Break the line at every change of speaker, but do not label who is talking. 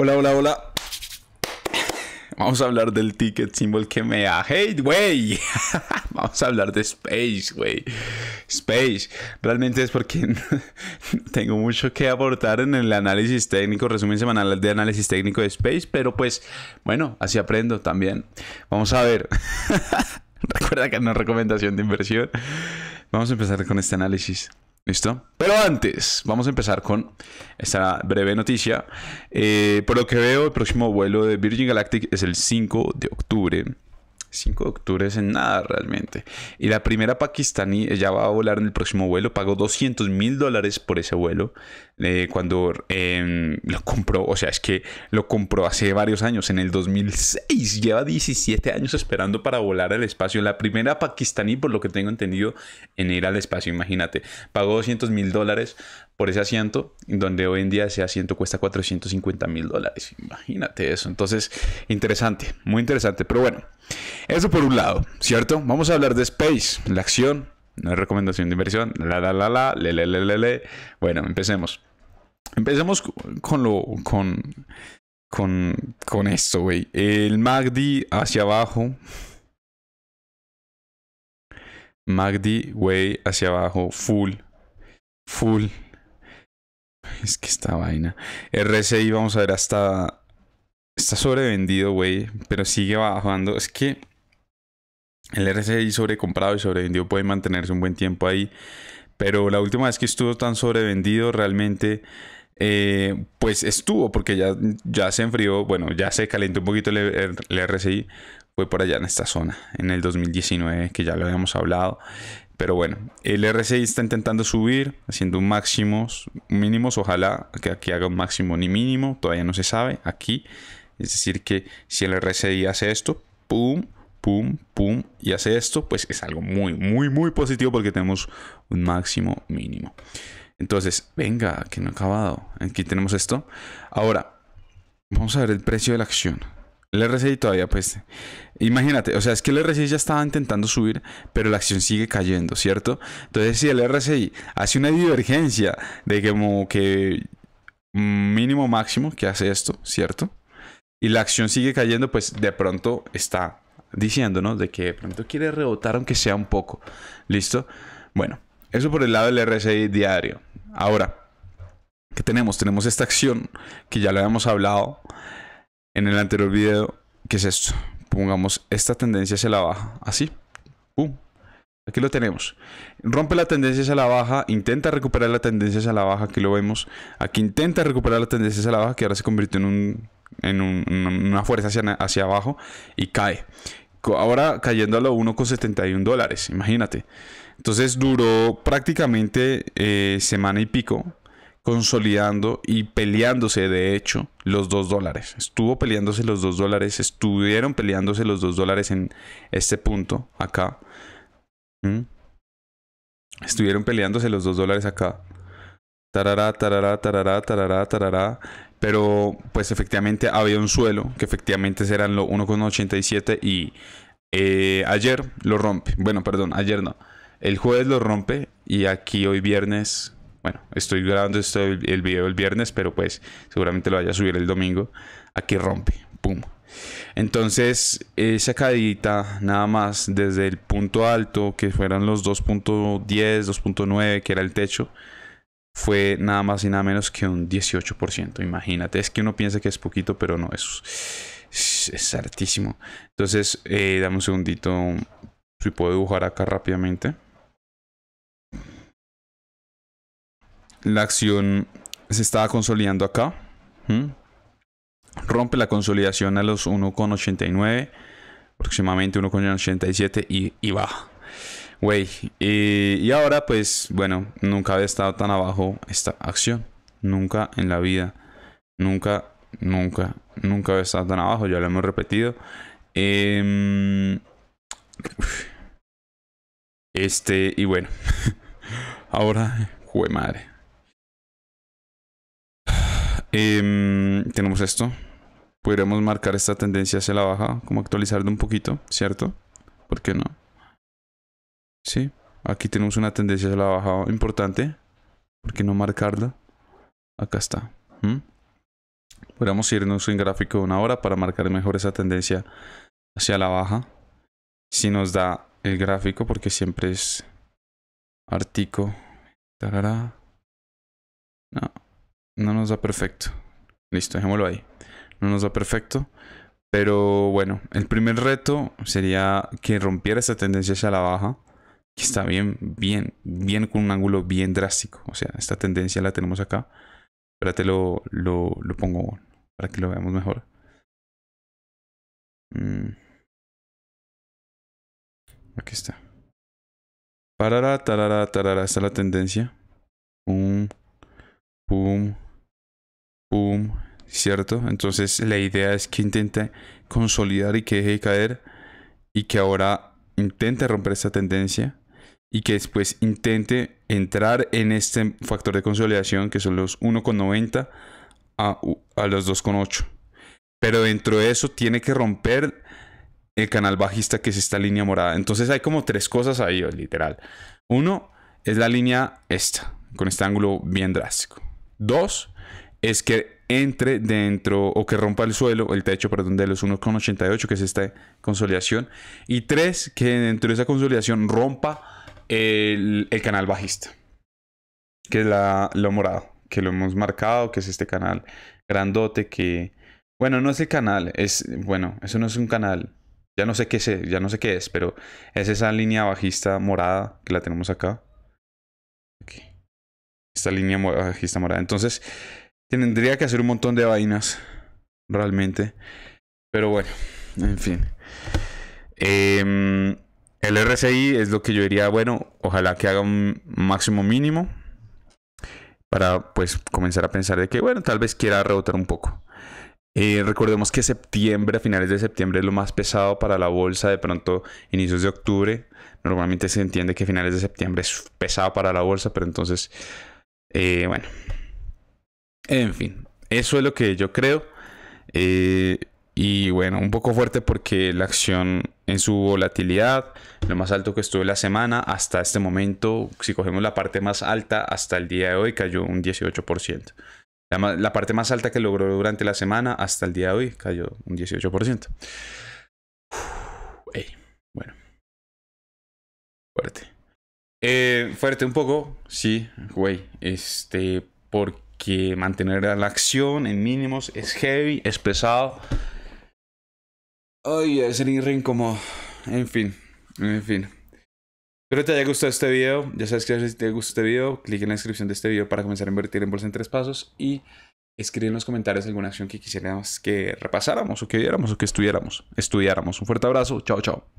Hola, hola, hola. Vamos a hablar del ticket symbol que me da hate, güey. Vamos a hablar de Space, güey. Space. Realmente es porque tengo mucho que aportar en el análisis técnico, resumen semanal de análisis técnico de Space, pero pues, bueno, así aprendo también. Vamos a ver. Recuerda que es una recomendación de inversión. Vamos a empezar con este análisis. ¿Listo? Pero antes, vamos a empezar con esta breve noticia. Eh, por lo que veo, el próximo vuelo de Virgin Galactic es el 5 de octubre. 5 de octubre es en nada realmente. Y la primera pakistaní, ella va a volar en el próximo vuelo, pagó 200 mil dólares por ese vuelo eh, cuando em, lo compró, o sea, es que lo compró hace varios años, en el 2006, lleva 17 años esperando para volar al espacio. La primera pakistaní, por lo que tengo entendido, en ir al espacio, imagínate, pagó 200 mil dólares por ese asiento, donde hoy en día ese asiento cuesta 450 mil dólares, imagínate eso. Entonces, interesante, muy interesante, pero bueno. Eso por un lado, ¿cierto? Vamos a hablar de Space, la acción, la recomendación de inversión, la la la la, le le le le. le. Bueno, empecemos. Empecemos con lo con con, con esto, güey. El magdi hacia abajo. magdi güey, hacia abajo, full. Full. Es que esta vaina. RSI, vamos a ver hasta Está sobrevendido, güey, pero sigue bajando. Es que el RSI sobrecomprado y sobrevendido puede mantenerse un buen tiempo ahí. Pero la última vez que estuvo tan sobrevendido realmente... Eh, pues estuvo, porque ya, ya se enfrió, bueno, ya se calentó un poquito el, el, RSI, fue por allá en esta zona, en el 2019, que ya lo habíamos hablado. Pero bueno, el RSI está intentando subir, haciendo máximos, mínimos, ojalá que aquí haga un máximo ni mínimo, todavía no se sabe, aquí es decir, que si el RSI hace esto, pum, pum, pum, y hace esto, pues es algo muy, muy, muy positivo porque tenemos un máximo mínimo. Entonces, venga, que no he acabado. Aquí tenemos esto. Ahora, vamos a ver el precio de la acción. El RSI todavía, pues, imagínate, o sea, es que el RSI ya estaba intentando subir, pero la acción sigue cayendo, ¿cierto? Entonces, si el RSI hace una divergencia de que como que mínimo máximo que hace esto, ¿cierto? y la acción sigue cayendo, pues de pronto está diciéndonos de que de pronto quiere rebotar aunque sea un poco. ¿Listo? Bueno, eso por el lado del RSI diario. Ahora, ¿qué tenemos? Tenemos esta acción que ya lo habíamos hablado en el anterior video. ¿Qué es esto? Pongamos esta tendencia hacia la baja, así. ¡Pum! Aquí lo tenemos. Rompe la tendencia hacia la baja, intenta recuperar la tendencia hacia la baja, aquí lo vemos. Aquí intenta recuperar la tendencia hacia la baja, que ahora se convirtió en un en una fuerza hacia, hacia abajo y cae. Ahora cayendo a lo 1,71 dólares, imagínate. Entonces duró prácticamente eh, semana y pico consolidando y peleándose de hecho los 2 dólares. Estuvo peleándose los 2 dólares, estuvieron peleándose los 2 dólares en este punto acá. ¿Mm? Estuvieron peleándose los 2 dólares acá. Tarará, tarará, tarará, tarará, tarará. Pero pues efectivamente había un suelo que efectivamente serán los 1,87 y eh, ayer lo rompe. Bueno, perdón, ayer no. El jueves lo rompe y aquí hoy viernes, bueno, estoy grabando esto el, video el viernes, pero pues seguramente lo vaya a subir el domingo. Aquí rompe, pum. Entonces, esa caída nada más desde el punto alto, que fueran los 2.10, 2.9, que era el techo, fue nada más y nada menos que un 18%. Imagínate, es que uno piensa que es poquito, pero no, es, es, altísimo Entonces, eh, dame un segundito, si puedo dibujar acá rápidamente. La acción se estaba consolidando acá. Rompe la consolidación a los 1,89, aproximadamente 1,87 y, y baja. Wey, y, ahora pues, bueno, nunca había estado tan abajo esta acción. Nunca en la vida. Nunca, nunca, nunca había estado tan abajo. Ya lo hemos repetido. Em, este, y bueno. ahora, jue madre. Em, tenemos esto. Podríamos marcar esta tendencia hacia la baja, como de un poquito, ¿cierto? ¿Por qué no? Sí, aquí tenemos una tendencia hacia la baja importante. ¿Por qué no marcarla? Acá está. Podríamos irnos en gráfico de una hora para marcar mejor esa tendencia hacia la baja. Si nos da el gráfico, porque siempre es artico. No, no nos da perfecto. Listo, dejémoslo ahí. No nos da perfecto. Pero bueno, el primer reto sería que rompiera esa tendencia hacia la baja que está bien, bien, bien con un ángulo bien drástico. O sea, esta tendencia la tenemos acá. Espérate, lo, lo, lo pongo para que lo veamos mejor. Mm. Aquí está. Parará tarará, tarará. Esta la tendencia. Pum, pum, pum. ¿Cierto? Entonces la idea es que intente consolidar y que deje de caer. Y que ahora intente romper esta tendencia y que después intente entrar en este factor de consolidación que son los 1,90 a, a los 2,8. Pero dentro de eso tiene que romper el canal bajista que es esta línea morada. Entonces hay como tres cosas ahí, literal. Uno es la línea esta, con este ángulo bien drástico. Dos es que entre dentro o que rompa el suelo, el techo, perdón, de los 1,88, que es esta consolidación. Y tres, que dentro de esa consolidación rompa el, canal bajista, que es la, lo morado, que lo hemos marcado, que es este canal grandote que... Bueno, no es el canal, es... Bueno, eso no es un canal. Ya no sé qué es, ya no sé qué es, pero es esa línea bajista morada que la tenemos acá. Esta línea bajista morada. Entonces, tendría que hacer un montón de vainas, realmente. Pero bueno, en fin. Eh, el RSI es lo que yo diría, bueno, ojalá que haga un máximo mínimo para pues comenzar a pensar de que, bueno, tal vez quiera rebotar un poco. Eh, recordemos que septiembre, a finales de septiembre es lo más pesado para la bolsa, de pronto inicios de octubre. Normalmente se entiende que finales de septiembre es pesado para la bolsa, pero entonces, eh, bueno. En fin, eso es lo que yo creo. Eh, y bueno, un poco fuerte porque la acción en su volatilidad, lo más alto que estuvo la semana hasta este momento, si cogemos la parte más alta hasta el día de hoy, cayó un 18%. La, la parte más alta que logró durante la semana hasta el día de hoy cayó un 18%. bueno. Fuerte. Eh, fuerte un poco, sí, güey. Este, porque mantener la acción en mínimos es heavy, es pesado. Ay, es el in-ring como... En fin, en fin. Espero te haya gustado este video. Ya sabes que si te gustó este video, clic en la descripción de este video para comenzar a invertir en bolsa en tres pasos y escribe en los comentarios alguna acción que quisiéramos que repasáramos o que viéramos o que estudiáramos, estudiáramos. Un fuerte abrazo. Chao, chao.